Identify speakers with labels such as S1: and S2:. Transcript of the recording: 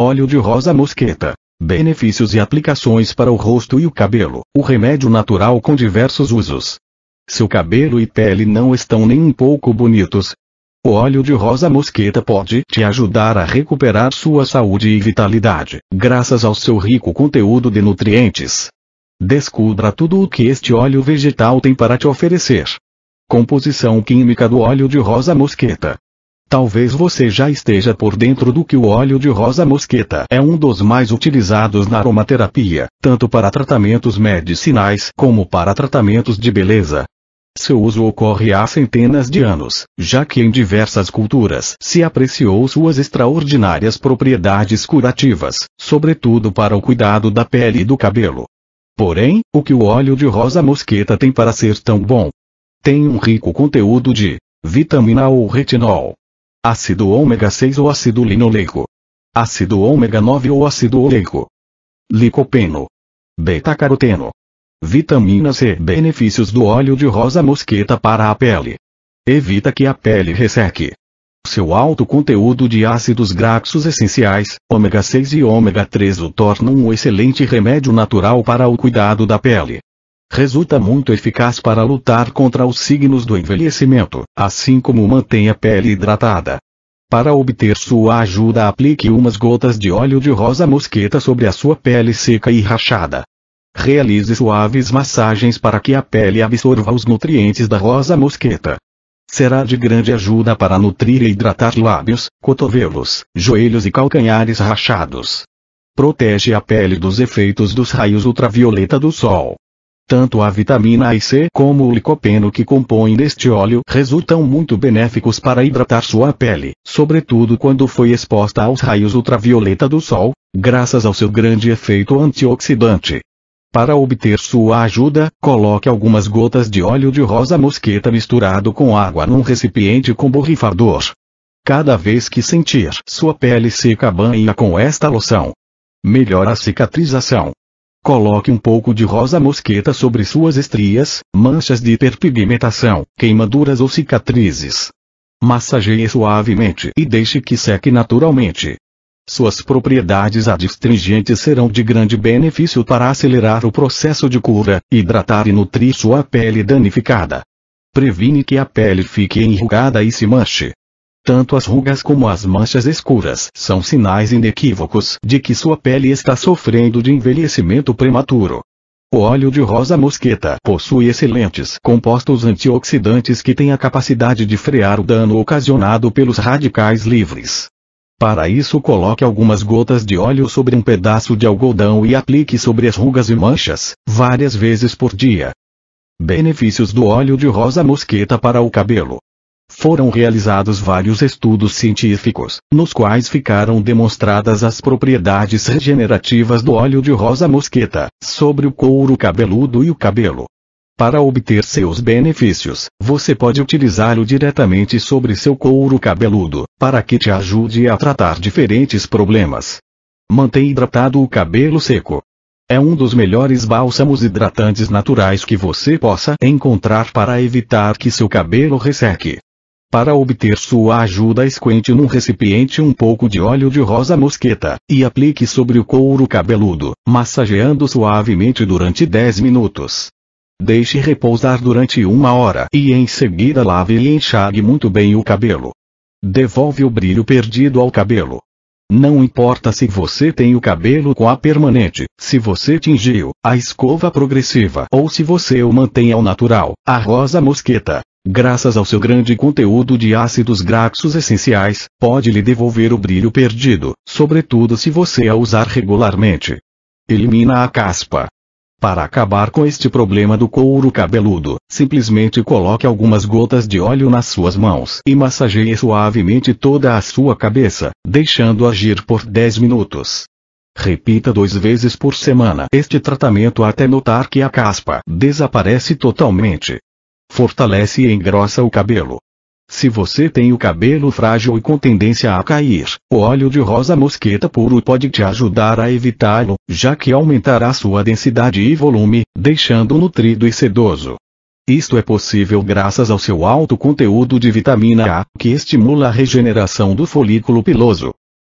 S1: Óleo de rosa mosqueta. Benefícios e aplicações para o rosto e o cabelo. O remédio natural com diversos usos. Seu cabelo e pele não estão nem um pouco bonitos. O óleo de rosa mosqueta pode te ajudar a recuperar sua saúde e vitalidade, graças ao seu rico conteúdo de nutrientes. Descubra tudo o que este óleo vegetal tem para te oferecer. Composição química do óleo de rosa mosqueta. Talvez você já esteja por dentro do que o óleo de rosa mosqueta é um dos mais utilizados na aromaterapia, tanto para tratamentos medicinais como para tratamentos de beleza. Seu uso ocorre há centenas de anos, já que em diversas culturas se apreciou suas extraordinárias propriedades curativas, sobretudo para o cuidado da pele e do cabelo. Porém, o que o óleo de rosa mosqueta tem para ser tão bom? Tem um rico conteúdo de vitamina ou retinol, ácido ômega 6 ou ácido linoleico, ácido ômega 9 ou ácido oleico, licopeno, beta-caroteno, vitamina C. Benefícios do óleo de rosa mosqueta para a pele. Evita que a pele resseque. Seu alto conteúdo de ácidos graxos essenciais, ômega 6 e ômega 3 o tornam um excelente remédio natural para o cuidado da pele resulta muito eficaz para lutar contra os signos do envelhecimento, assim como mantém a pele hidratada. Para obter sua ajuda, aplique umas gotas de óleo de rosa mosqueta sobre a sua pele seca e rachada. Realize suaves massagens para que a pele absorva os nutrientes da rosa mosqueta. Será de grande ajuda para nutrir e hidratar lábios, cotovelos, joelhos e calcanhares rachados. Protege a pele dos efeitos dos raios ultravioleta do sol. Tanto a vitamina A e C como o licopeno que compõem deste óleo resultam muito benéficos para hidratar sua pele, sobretudo quando foi exposta aos raios ultravioleta do sol, graças ao seu grande efeito antioxidante. Para obter sua ajuda, coloque algumas gotas de óleo de rosa mosqueta misturado com água num recipiente com borrifador. Cada vez que sentir sua pele seca banhe-a com esta loção. Melhora a cicatrização Coloque um pouco de rosa mosqueta sobre suas estrias, manchas de hiperpigmentação, queimaduras ou cicatrizes. Massageie suavemente e deixe que seque naturalmente. Suas propriedades adstringentes serão de grande benefício para acelerar o processo de cura, hidratar e nutrir sua pele danificada. Previne que a pele fique enrugada e se manche. Tanto as rugas como as manchas escuras são sinais inequívocos de que sua pele está sofrendo de envelhecimento prematuro. O óleo de rosa mosqueta possui excelentes compostos antioxidantes que têm a capacidade de frear o dano ocasionado pelos radicais livres. Para isso, coloque algumas gotas de óleo sobre um pedaço de algodão e aplique sobre as rugas e manchas, várias vezes por dia. Benefícios do óleo de rosa mosqueta para o cabelo foram realizados vários estudos científicos, nos quais ficaram demonstradas as propriedades regenerativas do óleo de rosa mosqueta, sobre o couro cabeludo e o cabelo. Para obter seus benefícios, você pode utilizá-lo diretamente sobre seu couro cabeludo, para que te ajude a tratar diferentes problemas. Mantém hidratado o cabelo seco. É um dos melhores bálsamos hidratantes naturais que você possa encontrar para evitar que seu cabelo resseque. Para obter sua ajuda esquente num recipiente um pouco de óleo de rosa mosqueta, e aplique sobre o couro cabeludo, massageando suavemente durante 10 minutos. Deixe repousar durante uma hora e em seguida lave e enxague muito bem o cabelo. Devolve o brilho perdido ao cabelo. Não importa se você tem o cabelo com a permanente, se você tingiu, a escova progressiva ou se você o mantém ao natural, a rosa mosqueta, graças ao seu grande conteúdo de ácidos graxos essenciais, pode lhe devolver o brilho perdido, sobretudo se você a usar regularmente. Elimina a caspa. Para acabar com este problema do couro cabeludo, simplesmente coloque algumas gotas de óleo nas suas mãos e massageie suavemente toda a sua cabeça, deixando agir por 10 minutos. Repita duas vezes por semana este tratamento até notar que a caspa desaparece totalmente. Fortalece e engrossa o cabelo. Se você tem o cabelo frágil e com tendência a cair, o óleo de rosa mosqueta puro pode te ajudar a evitá-lo, já que aumentará sua densidade e volume, deixando-o nutrido e sedoso. Isto é possível graças ao seu alto conteúdo de vitamina A, que estimula a regeneração do folículo piloso.